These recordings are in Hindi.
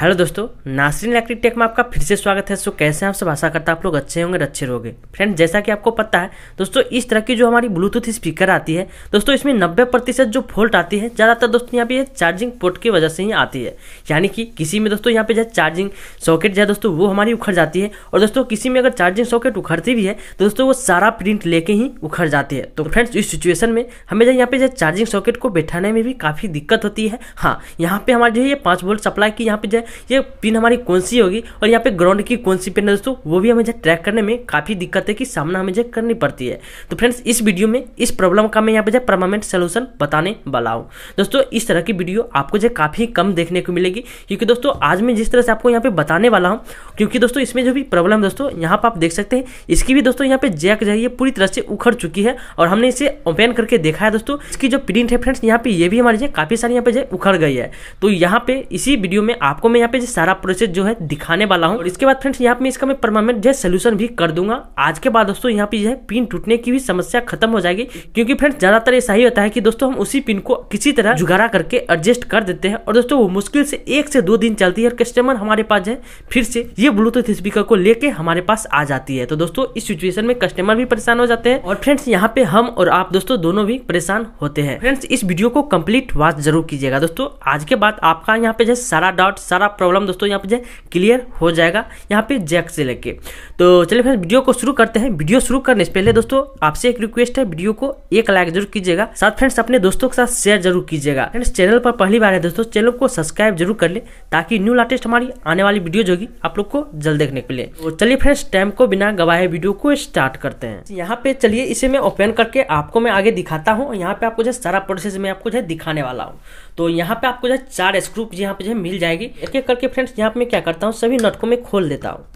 हेलो दोस्तों नासरीन इलेक्ट्रिक टेक में आपका फिर से स्वागत है सो कैसे आप सब आशा करता आप लोग अच्छे होंगे अच्छे रहोगे फ्रेंड जैसा कि आपको पता है दोस्तों इस तरह की जो हमारी ब्लूटूथ स्पीकर आती है दोस्तों इसमें नब्बे प्रतिशत जो फोल्ट आती है ज़्यादातर दोस्तों यहाँ पे चार्जिंग पोर्ट की वजह से ही आती है यानी कि किसी में दोस्तों यहाँ पे जो चार्जिंग सॉकेट जो है दोस्तों वो हमारी उखड़ जाती है और दोस्तों किसी में अगर चार्जिंग सॉकेट उखड़ती भी है तो दोस्तों वो सारा प्रिंट लेके ही उखड़ जाती है तो फ्रेंड्स इस सिचुएशन में हमें जो यहाँ पे जो चार्जिंग सॉकेट को बैठाने में भी काफ़ी दिक्कत होती है हाँ यहाँ पे हमारे जो है ये पाँच वोल्ट सप्लाई की यहाँ पे जो ये पिन हमारी कौन सी होगी और यहाँ पे ग्राउंड की कौन सी पिन है दोस्तों वो भी हमें जो ट्रैक करने में काफ़ी दिक्कत है कि सामना हमें जो करनी पड़ती है तो फ्रेंड्स इस वीडियो में इस प्रॉब्लम का मैं यहाँ पे जो परमानेंट सोल्यूशन बताने वाला हूँ दोस्तों इस तरह की वीडियो आपको जो काफ़ी कम देखने को मिलेगी क्योंकि दोस्तों आज मैं जिस तरह से आपको यहाँ पे बताने वाला हूँ क्योंकि दोस्तों इसमें जो भी प्रॉब्लम दोस्तों यहाँ पर आप देख सकते हैं इसकी भी दोस्तों यहाँ पे जैक जो है पूरी तरह से उखड़ चुकी है और हमने इसे ओपन करके देखा है दोस्तों इसकी जो प्रिंट है फ्रेंड्स यहाँ पे ये भी हमारी काफ़ी सारी यहाँ पे जो उखड़ गई है तो यहाँ पे इसी वीडियो में आपको मैं मैं यहाँ पे सारा प्रोसेस जो है दिखाने वाला हूँ इसके बाद फ्रेंड्स यहाँ पे इसका मैं परमानेंट जो है सोल्यूशन भी कर दूंगा आज के बाद दोस्तों यहाँ पे जो है पिन टूटने की भी समस्या खत्म हो जाएगी क्योंकि फ्रेंड्स ज्यादातर ऐसा ही होता है कि दोस्तों हम उसी पिन को किसी तरह जुगाड़ा करके एडजस्ट कर देते हैं और दोस्तों वो मुश्किल से एक से दो दिन चलती है और कस्टमर हमारे पास है फिर से ये ब्लूटूथ स्पीकर को लेके हमारे पास आ जाती है तो दोस्तों इस सिचुएशन में कस्टमर भी परेशान हो जाते हैं और फ्रेंड्स यहाँ पे हम और आप दोस्तों दोनों भी परेशान होते हैं फ्रेंड्स इस वीडियो को कंप्लीट वॉच जरूर कीजिएगा दोस्तों आज के बाद आपका यहाँ पे जो सारा डाउट सारा आपका प्रॉब्लम दोस्तों यहाँ पे क्लियर हो जाएगा यहाँ पे जैक से लेके तो चलिए फ्रेंड्स वीडियो को शुरू करते हैं वीडियो शुरू करने से पहले दोस्तों आपसे एक रिक्वेस्ट है वीडियो को एक लाइक जरूर कीजिएगा साथ फ्रेंड्स अपने दोस्तों के साथ शेयर जरूर कीजिएगा फ्रेंड्स चैनल पर पहली बार है दोस्तों चैनल को सब्सक्राइब जरूर कर ले ताकि न्यू लेटेस्ट हमारी आने वाली वीडियो होगी आप लोग को जल्द देखने के लिए तो चलिए फ्रेंड्स टाइम को बिना गवाए वीडियो को स्टार्ट करते हैं यहाँ पे चलिए इसे मैं ओपन करके आपको मैं आगे दिखाता हूँ यहाँ पे आपको जो सारा प्रोसेस मैं आपको जो दिखाने वाला हूँ तो यहाँ पे आपको जो है चार स्क्रू यहाँ पे जो है मिल जाएगी एक एक करके फ्रेंड्स यहाँ पे मैं क्या करता हूँ सभी नट को मैं खोल देता हूँ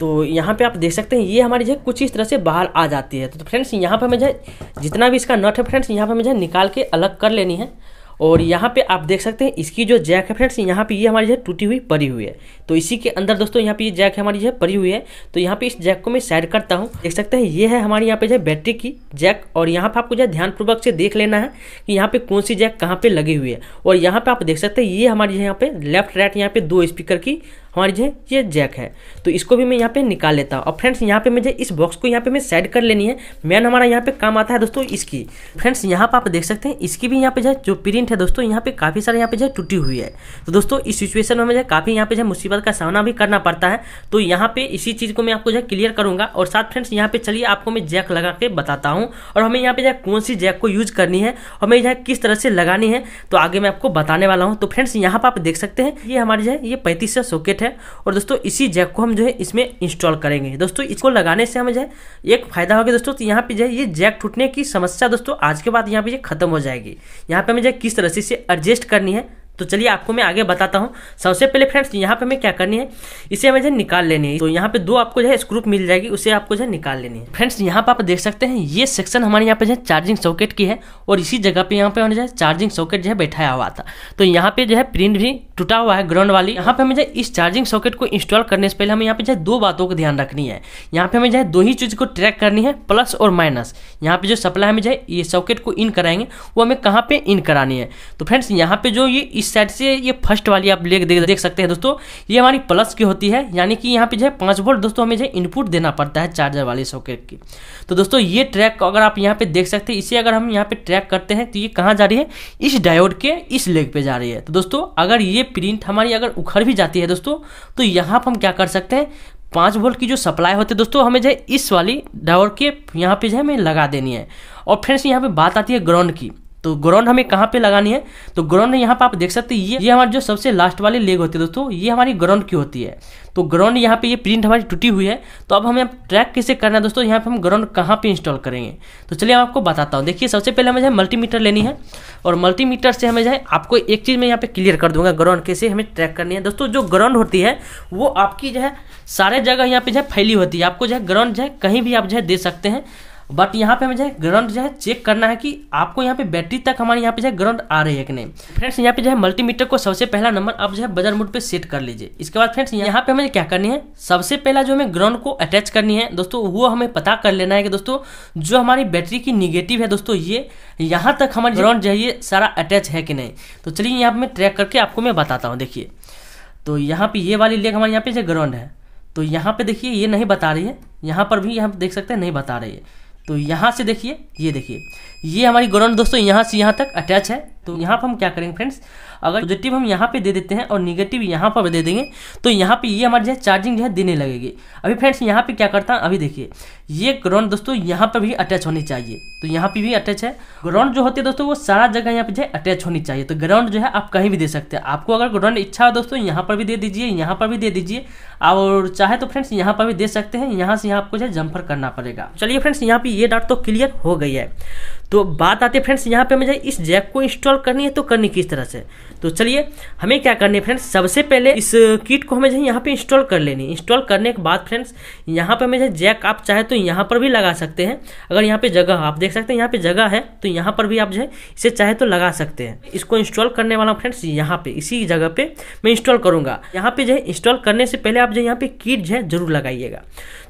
तो यहाँ पे आप देख सकते हैं ये हमारी जो है कुछ इस तरह से बाहर आ जाती है तो फ्रेंड्स यहाँ पे हमें जो है जितना भी इसका नट है फ्रेंड्स यहाँ पे हमें जो है निकाल के अलग कर लेनी है और यहाँ पे आप देख सकते हैं इसकी जो जैक है फ्रेंड्स यहाँ पे ये यह हमारी जो टूटी हुई पड़ी हुई है तो इसी के अंदर दोस्तों यहाँ पे ये यह जैक हमारी जो है पड़ी हुई है तो यहाँ पे इस जैक को मैं साइड करता हूँ देख सकते हैं ये है हमारी यहाँ पे जो है बैटरी की जैक और यहाँ पे आपको जो है ध्यानपूर्वक से देख लेना है कि यहाँ पे कौन सी जैक कहाँ पे लगी हुई है और यहाँ पे आप देख सकते हैं ये हमारी यहाँ पे लेफ्ट राइट यहाँ पे दो स्पीकर की हमारी जो है ये जैक है तो इसको भी मैं यहाँ पे निकाल लेता हूँ और फ्रेंड्स यहाँ पे मुझे इस बॉक्स को यहाँ पे मैं सेट कर लेनी है मेन हमारा यहाँ पे काम आता है दोस्तों इसकी फ्रेंड्स यहाँ पे आप देख सकते हैं इसकी भी यहाँ पे जो है जो प्रिंट है दोस्तों यहाँ पे काफ़ी सारे यहाँ पे जो टूटी हुई है तो दोस्तों इस सिचुएशन में मुझे काफ़ी यहाँ पे जो मुसीबत का सामना भी करना पड़ता है तो यहाँ पे इसी चीज़ को मैं आपको जो क्लियर करूँगा और साथ फ्रेंड्स यहाँ पे चलिए आपको मैं जैक लगा के बताता हूँ और हमें यहाँ पे जो कौन सी जैक को यूज करनी है हमें है किस तरह से लगानी है तो आगे मैं आपको बताने वाला हूँ तो फ्रेंड्स यहाँ पर आप देख सकते हैं ये हमारी जो है ये पैंतीस सॉकेट है और दोस्तों इसी जैक को हम जो है इसमें इंस्टॉल करेंगे दोस्तों इसको लगाने से हमें जो है एक फायदा होगा दोस्तों तो यहाँ पे जो है ये जैक टूटने की समस्या दोस्तों आज के बाद यहाँ पे खत्म हो जाएगी यहाँ पे हमें जो है किस तरह से इसे एडजस्ट करनी है तो चलिए आपको मैं आगे बताता हूँ सबसे पहले फ्रेंड्स यहाँ पे हमें क्या करनी है इसे हमें जो निकाल लेनी है तो यहाँ पे दो आपको जो है स्क्रूप मिल जाएगी उसे आपको जो है निकाल लेनी है फ्रेंड्स यहाँ पे आप देख सकते हैं ये सेक्शन हमारे यहाँ पे जो है चार्जिंग सॉकेट की है और इसी जगह पे यहाँ पे हमने जो है चार्जिंग सॉकेट जो है बैठाया हुआ था तो यहाँ पे जो है प्रिंट भी टूटा हुआ है ग्राउंड वाली यहाँ पे हमें जो इस चार्जिंग सॉकेट को इंस्टॉल करने से पहले हमें यहाँ पे जो है दो बातों का ध्यान रखनी है यहाँ पे हमें जो है दो ही चीज़ को ट्रैक करनी है प्लस और माइनस यहाँ पे जो सप्लाई हमें जो है ये सॉकेट को इन कराएंगे वो हमें कहाँ पे इन करानी है तो फ्रेंड्स यहाँ पे जो ये इस साइड से ये फर्स्ट वाली आप ले देख, देख सकते हैं दोस्तों ये हमारी प्लस की होती है यानी कि यहाँ पे जो है पाँच वोल्ट दोस्तों हमें जो इनपुट देना पड़ता है चार्जर वाली सॉकेट की तो दोस्तों ये ट्रैक अगर आप यहाँ पे देख सकते हैं इसे अगर हम यहाँ पे ट्रैक करते हैं तो ये कहाँ जा रही है इस डायोड के इस लेग पे जा रही है तो दोस्तों अगर ये प्रिंट हमारी अगर उखड़ भी जाती है दोस्तों तो यहाँ पर हम क्या कर सकते हैं पाँच वोल्ट की जो सप्लाई होती है दोस्तों हमें जो है इस वाली डायोड के यहाँ पे जो है हमें लगा देनी है और फ्रेंड्स यहाँ पे बात आती है ग्राउंड की तो ग्राउंड हमें कहाँ पे लगानी है तो ग्राउंड यहाँ पे आप देख सकते हैं ये ये हमारी जो सबसे लास्ट वाली लेग होती है दोस्तों ये हमारी ग्राउंड की होती है तो ग्राउंड यहाँ पे ये प्रिंट हमारी टूटी हुई है तो अब हमें ट्रैक कैसे करना है दोस्तों यहाँ पे हम ग्राउंड कहाँ पे इंस्टॉल करेंगे तो चलिए मैं आपको बताता हूँ देखिए सबसे पहले हमें जो मल्टीमीटर लेनी है और मल्टीमीटर से हमें जो है आपको एक चीज़ मैं यहाँ पे क्लियर कर दूंगा ग्राउंड कैसे हमें ट्रैक करनी है दोस्तों जो ग्राउंड होती है वो आपकी जो है सारे जगह यहाँ पे जो है फैली होती है आपको जो है ग्राउंड जो है कहीं भी आप जो है दे सकते हैं बट यहाँ पे हमें जो है ग्राउंड जो है चेक करना है कि आपको यहाँ पे बैटरी तक हमारे यहाँ पे जो है ग्राउंड आ रही है कि नहीं फ्रेंड्स यहाँ पे जो है मल्टीमीटर को सबसे पहला नंबर आप जो है बजर मोड पे सेट कर लीजिए इसके बाद फ्रेंड्स यहाँ पे हमें क्या करनी है सबसे पहला जो हमें ग्राउंड को अटैच करनी है दोस्तों वो हमें पता कर लेना है कि दोस्तों जो हमारी बैटरी की निगेटिव है दोस्तों ये यहाँ तक हमारी ग्राउंड जो है ये सारा अटैच है कि नहीं तो चलिए यहाँ पे मैं ट्रैक करके आपको मैं बताता हूँ देखिए तो यहाँ पे ये वाली लेग हमारे यहाँ पे जो ग्राउंड है तो यहाँ पे देखिए ये नहीं बता रही है यहाँ पर भी यहाँ देख सकते हैं नहीं बता रही है तो यहाँ से देखिए ये देखिए ये हमारी ग्राउंड दोस्तों यहाँ से यहाँ तक अटैच है तो यहाँ पर हम क्या करेंगे फ्रेंड्स अगर पॉजिटिव हम यहाँ पे दे देते हैं और निगेटिव यहाँ पर दे देंगे तो यहाँ पे ये हमारे जो है चार्जिंग जो है देने लगेगी अभी फ्रेंड्स यहाँ पे क्या करता हूँ अभी देखिए ये ग्राउंड दोस्तों यहाँ पर भी अटैच होनी चाहिए तो यहाँ पे भी अटैच है ग्राउंड जो होती है दोस्तों वो सारा जगह यहाँ पे जो है अटैच होनी चाहिए तो ग्राउंड जो है आप कहीं भी दे सकते हैं आपको अगर ग्राउंड इच्छा हो दोस्तों यहाँ पर भी दे दीजिए यहाँ पर भी दे दीजिए और चाहे तो फ्रेंड्स यहाँ पर भी दे सकते हैं यहाँ से यहाँ आपको जो है जम्फर करना पड़ेगा चलिए फ्रेंड्स यहाँ पे ये डाट तो क्लियर हो गई है तो बात आती है फ्रेंड्स यहाँ पे मुझे इस जैक को इंस्टॉल करनी है तो करनी किस तरह से तो चलिए हमें क्या करनी है फ्रेंड्स सबसे पहले इस किट को हमें जो यहाँ पे इंस्टॉल कर लेनी है इंस्टॉल करने के बाद फ्रेंड्स यहाँ पे हमें जैक आप चाहे तो यहाँ पर भी लगा सकते हैं अगर यहाँ पे जगह आप देख सकते हैं यहाँ पे जगह है तो यहाँ पर भी आप जो है इसे चाहे तो लगा सकते हैं इसको इंस्टॉल करने वाला फ्रेंड्स यहाँ पे इसी जगह पे मैं इंस्टॉल करूंगा यहाँ पे जो है इंस्टॉल करने से पहले आप जो यहाँ पे किट जो है जरूर लगाइएगा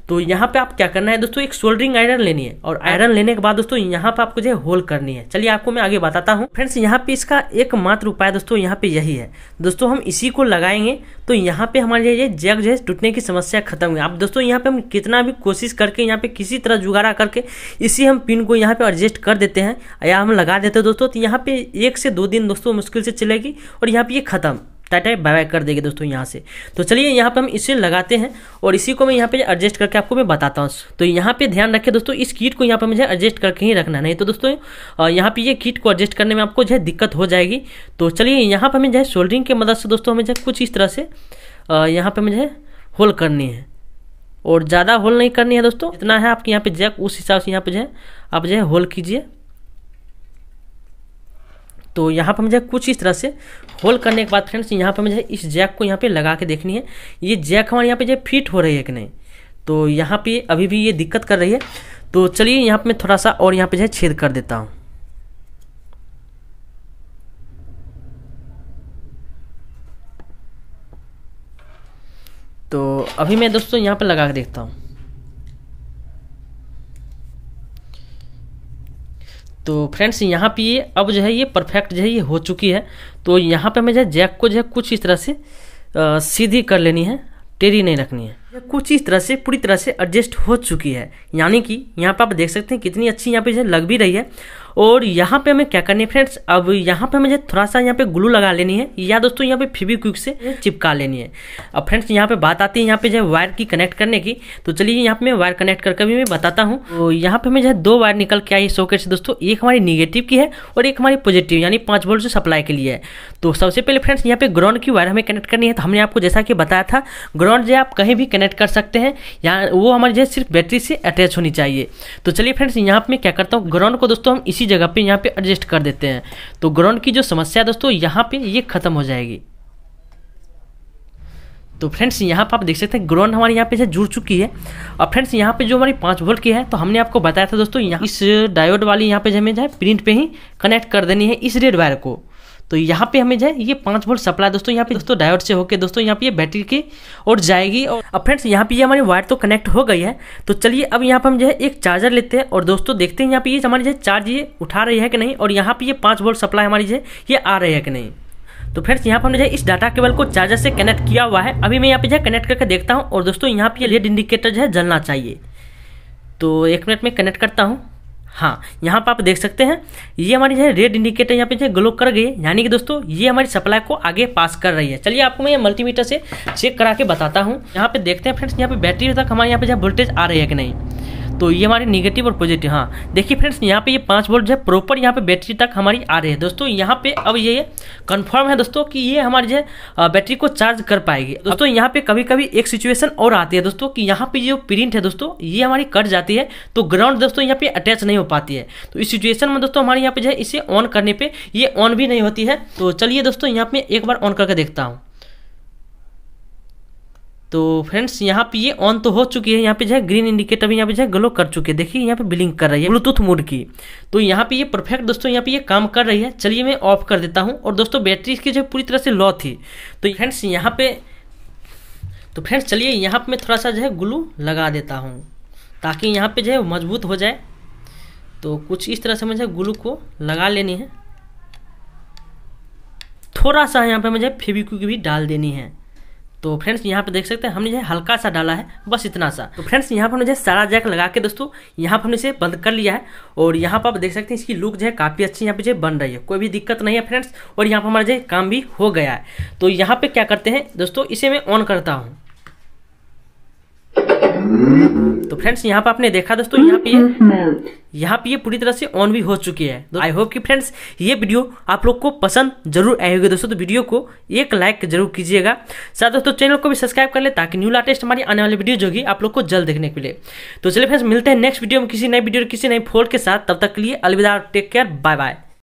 तो यहाँ पे आप क्या करना है दोस्तों एक सोल्डरिंग आयरन लेनी है और आयरन लेने के बाद दोस्तों यहाँ पे आपको जो है होल करनी है चलिए आपको मैं आगे बताता हूँ फ्रेंड्स यहाँ पे इसका एकमात्र उपाय दोस्तों यहाँ पे यही है दोस्तों हम इसी को लगाएंगे तो यहाँ पे हमारे ये जग जो है टूटने की समस्या खत्म हुई आप दोस्तों यहाँ पे हम कितना भी कोशिश करके यहाँ पे किसी तरह जुगाड़ा करके इसी हम पिन को यहाँ पे एडजस्ट कर देते हैं या हम लगा देते हैं दोस्तों तो यहाँ पे एक से दो दिन दोस्तों मुश्किल से चलेगी और यहाँ पे ये खत्म टाटा बाय बाय कर देगी दोस्तों यहाँ से तो चलिए यहाँ पे हम इसे लगाते हैं और इसी को मैं यहाँ पे एडजस्ट करके आपको मैं बताता हूँ तो यहाँ पे ध्यान रखें दोस्तों इस किट को यहाँ पे मुझे एडजस्ट करके ही रखना नहीं तो दोस्तों यहाँ पे ये किट को एडजस्ट करने में आपको जो है दिक्कत हो जाएगी तो चलिए यहाँ पर हमें जो है शोल्डरिंग की मदद से दोस्तों हमें जो है कुछ इस तरह से यहाँ पर मुझे होल करनी है और ज़्यादा होल नहीं करनी है दोस्तों इतना है आपके यहाँ पे जैक उस हिसाब से यहाँ पे जो है आप जो है होल कीजिए तो यहाँ पर मुझे कुछ इस तरह से होल करने के बाद फ्रेंड्स यहाँ पर मुझे इस जैक को यहाँ पे लगा के देखनी है ये जैक हमारे यहाँ पे जो फिट हो रही है कि नहीं तो यहाँ पे अभी भी ये दिक्कत कर रही है तो चलिए यहाँ पर मैं थोड़ा सा और यहाँ पे जो छेद कर देता हूँ तो अभी मैं दोस्तों यहाँ पर लगा के देखता हूँ तो फ्रेंड्स यहाँ पे ये अब जो है ये परफेक्ट जो है ये हो चुकी है तो यहाँ पे हमें जो है जैक को जो है कुछ इस तरह से आ, सीधी कर लेनी है टेरी नहीं रखनी है कुछ इस तरह से पूरी तरह से एडजस्ट हो चुकी है यानी कि यहाँ पे आप देख सकते हैं कितनी अच्छी यहाँ पे जो है लग भी रही है और यहाँ पे हमें क्या करनी है फ्रेंड्स अब यहाँ पे मुझे थोड़ा सा यहाँ पे ग्लू लगा लेनी है या दोस्तों यहाँ पे फिबी क्विक से चिपका लेनी है अब फ्रेंड्स यहाँ पे बात आती है यहाँ पे जो वायर की कनेक्ट करने की तो चलिए यहाँ पे मैं वायर कनेक्ट करके भी मैं बताता हूँ तो यहाँ पे हमें जो है दो वायर निकल के आई सॉकेट से दोस्तों एक हमारी निगेटिव की है और एक हमारी पॉजिटिव यानी पाँच वोल्ट से सप्लाई के लिए है तो सबसे पहले फ्रेंड्स यहाँ पे ग्राउंड की वायर हमें कनेक्ट करनी है तो हमने आपको जैसा कि बताया था ग्राउंड जो आप कहीं भी कनेक्ट कर सकते हैं यहाँ वो हमारी जो सिर्फ बैटरी से अटैच होनी चाहिए तो चलिए फ्रेंड्स यहाँ पे मैं क्या करता हूँ ग्राउंड को दोस्तों हम इसी इसी जगह पे यहाँ पे एडजस्ट कर देते हैं तो ग्राउंड की जो समस्या है दोस्तों यहाँ पे ये खत्म हो जाएगी तो फ्रेंड्स यहाँ पर आप देख सकते हैं ग्राउंड हमारे यहाँ पे से जुड़ चुकी है और फ्रेंड्स यहाँ पे जो हमारी पाँच वोल्ट की है तो हमने आपको बताया था दोस्तों यहाँ इस डायोड वाली यहाँ पे हमें जो है प्रिंट पे ही कनेक्ट कर देनी है इस रेड वायर को तो यहाँ पे हमें जो है ये पाँच वोल्ट सप्लाई दोस्तों यहाँ पे दोस्तों डायोड से होकर दोस्तों यहाँ पे ये बैटरी के और जाएगी और अब फ्रेंड्स यहाँ पे ये हमारी वायर तो कनेक्ट हो गई है तो चलिए अब यहाँ पे हम जो है एक चार्जर लेते हैं और दोस्तों देखते हैं यहाँ पे ये हमारी जो है चार्ज ये उठा रही है कि नहीं और यहाँ पे ये पाँच वोल्ट सप्लाई हमारी जो है ये आ रही है कि नहीं तो फ्रेंड्स यहाँ पर हमने जो इस डाटा केबल को चार्जर से कनेक्ट किया हुआ है अभी मैं यहाँ पे जो कनेक्ट करके देखता हूँ और दोस्तों यहाँ पे लेड इंडिकेटर जो है जलना चाहिए तो एक मिनट में कनेक्ट करता हूँ हाँ यहाँ पर आप देख सकते हैं ये हमारी जो है रेड इंडिकेटर यहाँ पे जो है ग्लो कर गई है यानी कि दोस्तों ये हमारी सप्लाई को आगे पास कर रही है चलिए आपको मैं ये मल्टीमीटर से चेक करा के बताता हूँ यहाँ पे देखते हैं फ्रेंड्स यहाँ पे बैटरी तक हमारे यहाँ पे जो वोल्टेज आ रही है कि नहीं तो ये हमारी निगेटिव और पॉजिटिव हाँ देखिए फ्रेंड्स यहाँ पे ये पाँच वोल्ट जो है प्रॉपर यहाँ पे बैटरी तक हमारी आ रही है दोस्तों यहाँ पे अब ये कन्फर्म है दोस्तों कि ये हमारी जो है बैटरी को चार्ज कर पाएगी दोस्तों यहाँ पे कभी कभी एक सिचुएशन और आती है दोस्तों कि यहाँ पे जो प्रिंट है दोस्तों ये हमारी कट जाती है तो ग्राउंड दोस्तों यहाँ पे अटैच नहीं हो पाती है तो इस सिचुएशन में दोस्तों हमारे यहाँ पे जो है इसे ऑन करने पर ये ऑन भी नहीं होती है तो चलिए दोस्तों यहाँ पे एक बार ऑन करके देखता हूँ तो फ्रेंड्स यहाँ पे ये ऑन तो हो चुकी है यहाँ पे जो है ग्रीन इंडिकेटर भी यहाँ पे जो है ग्लो कर चुकी है देखिए यहाँ पे बिलिंग कर रही है ब्लूटूथ मोड की तो यहाँ पे ये परफेक्ट दोस्तों यहाँ पे ये काम कर रही है चलिए मैं ऑफ कर देता हूँ और दोस्तों बैटरी की जो पूरी तरह से लॉ थी तो फ्रेंड्स यहाँ पे तो फ्रेंड्स चलिए यहाँ पर मैं थोड़ा सा जो है ग्लू लगा देता हूँ ताकि यहाँ पर जो है मजबूत हो जाए तो कुछ इस तरह से मुझे ग्लू को लगा लेनी है थोड़ा सा यहाँ पर मुझे फेविक्विक भी डाल देनी है तो फ्रेंड्स यहाँ पे देख सकते हैं हमने जो है हल्का सा डाला है बस इतना सा तो फ्रेंड्स यहाँ पर हमने जो सारा जैक लगा के दोस्तों यहाँ पर हमने इसे बंद कर लिया है और यहाँ पर आप देख सकते हैं इसकी लुक जो है काफ़ी अच्छी यहाँ पे जो बन रही है कोई भी दिक्कत नहीं है फ्रेंड्स और यहाँ पर हमारा जो काम भी हो गया है तो यहाँ पर क्या करते हैं दोस्तों इसे मैं ऑन करता हूँ तो फ्रेंड्स यहाँ पे आपने देखा दोस्तों यहाँ पे यहाँ पे ये पूरी तरह से ऑन भी हो चुकी है तो आई होप कि फ्रेंड्स ये वीडियो आप लोग को पसंद जरूर आई होगी दोस्तों तो वीडियो को एक लाइक जरूर कीजिएगा साथ दोस्तों चैनल को भी सब्सक्राइब कर ले ताकि न्यू लेटेस्ट हमारी आने वाली वीडियो जो होगी आप लोग को जल्द देखने के लिए तो चलिए फ्रेंड्स मिलते हैं नेक्स्ट वीडियो में किसी नई वीडियो किसी नई फोल्ड के साथ तब तक के लिए अलविदा टेक केयर बाय बाय